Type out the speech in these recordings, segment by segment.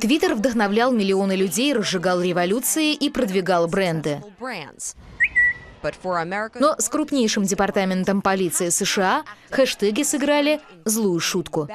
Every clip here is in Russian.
Твиттер вдохновлял миллионы людей, разжигал революции и продвигал бренды. Но с крупнейшим департаментом полиции США хэштеги сыграли злую шутку.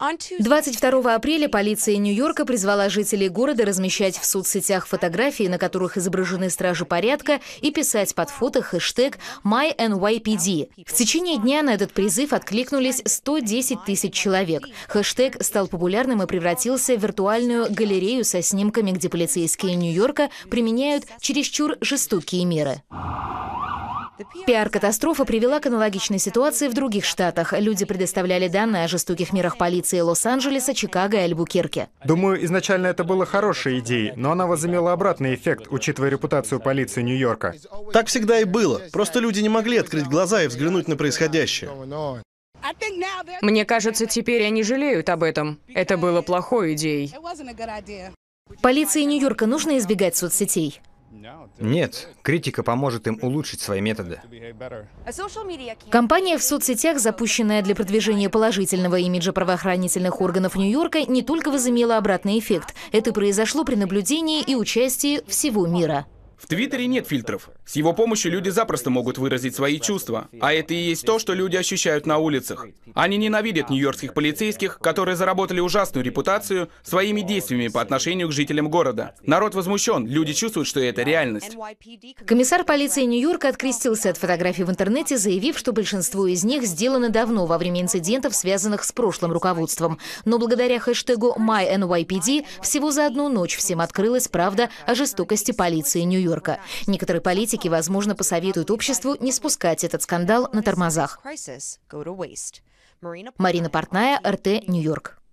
22 апреля полиция Нью-Йорка призвала жителей города размещать в соцсетях фотографии, на которых изображены стражи порядка, и писать под фото хэштег MyNYPD. В течение дня на этот призыв откликнулись 110 тысяч человек. Хэштег стал популярным и превратился в виртуальную галерею со снимками, где полицейские Нью-Йорка применяют чересчур жестокие меры. Пиар-катастрофа привела к аналогичной ситуации в других штатах. Люди предоставляли данные о жестоких мерах полиции Лос-Анджелеса, Чикаго и Альбукерке. Думаю, изначально это было хорошей идеей, но она возымела обратный эффект, учитывая репутацию полиции Нью-Йорка. Так всегда и было. Просто люди не могли открыть глаза и взглянуть на происходящее. Мне кажется, теперь они жалеют об этом. Это было плохой идеей. Полиции Нью-Йорка нужно избегать соцсетей. Нет, критика поможет им улучшить свои методы. А Компания в соцсетях, запущенная для продвижения положительного имиджа правоохранительных органов Нью-Йорка, не только возымела обратный эффект. Это произошло при наблюдении и участии всего мира. В Твиттере нет фильтров. С его помощью люди запросто могут выразить свои чувства. А это и есть то, что люди ощущают на улицах. Они ненавидят нью-йоркских полицейских, которые заработали ужасную репутацию своими действиями по отношению к жителям города. Народ возмущен, люди чувствуют, что это реальность. Комиссар полиции Нью-Йорка открестился от фотографий в интернете, заявив, что большинство из них сделано давно, во время инцидентов, связанных с прошлым руководством. Но благодаря хэштегу MyNYPD всего за одну ночь всем открылась правда о жестокости полиции Нью-Йорка. Некоторые политики политики, возможно, посоветуют обществу не спускать этот скандал на тормозах. Марина Портная, РТ, Нью-Йорк.